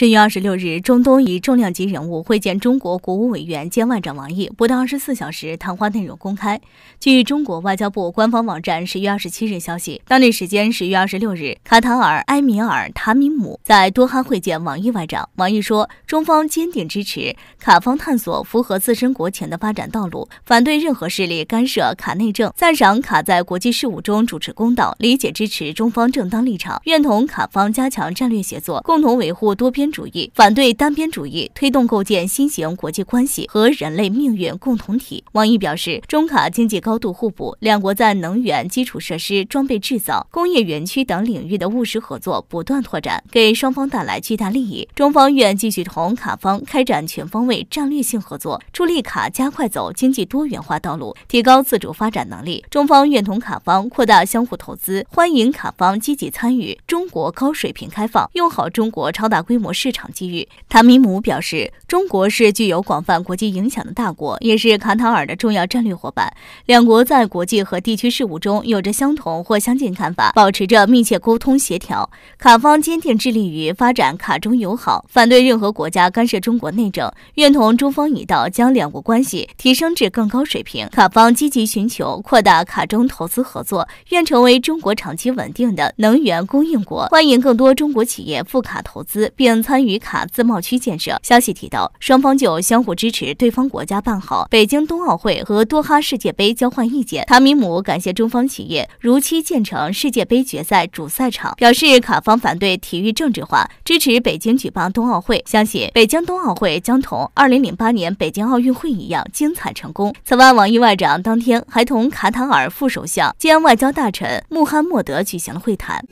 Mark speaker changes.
Speaker 1: 十月二十六日，中东一重量级人物会见中国国务委员兼外长王毅，不到二十四小时，谈话内容公开。据中国外交部官方网站十月二十七日消息，当地时间十月二十六日，卡塔尔埃米尔塔米姆在多哈会见王毅外长。王毅说，中方坚定支持卡方探索符合自身国情的发展道路，反对任何势力干涉卡内政，赞赏卡在国际事务中主持公道，理解支持中方正当立场，愿同卡方加强战略协作，共同维护多边。主义反对单边主义，推动构建新型国际关系和人类命运共同体。王毅表示，中卡经济高度互补，两国在能源、基础设施、装备制造、工业园区等领域的务实合作不断拓展，给双方带来巨大利益。中方愿继续同卡方开展全方位战略性合作，助力卡加快走经济多元化道路，提高自主发展能力。中方愿同卡方扩大相互投资，欢迎卡方积极参与中国高水平开放，用好中国超大规模市场机遇，塔米姆表示，中国是具有广泛国际影响的大国，也是卡塔尔的重要战略伙伴。两国在国际和地区事务中有着相同或相近看法，保持着密切沟通协调。卡方坚定致力于发展卡中友好，反对任何国家干涉中国内政，愿同中方一道将两国关系提升至更高水平。卡方积极寻求扩大卡中投资合作，愿成为中国长期稳定的能源供应国，欢迎更多中国企业赴卡投资，并。参与卡自贸区建设。消息提到，双方就相互支持对方国家办好北京冬奥会和多哈世界杯交换意见。塔米姆感谢中方企业如期建成世界杯决赛主赛场，表示卡方反对体育政治化，支持北京举办冬奥会，相信北京冬奥会将同二零零八年北京奥运会一样精彩成功。此外，王毅外长当天还同卡塔尔副首相兼外交大臣穆罕默德举行了会谈。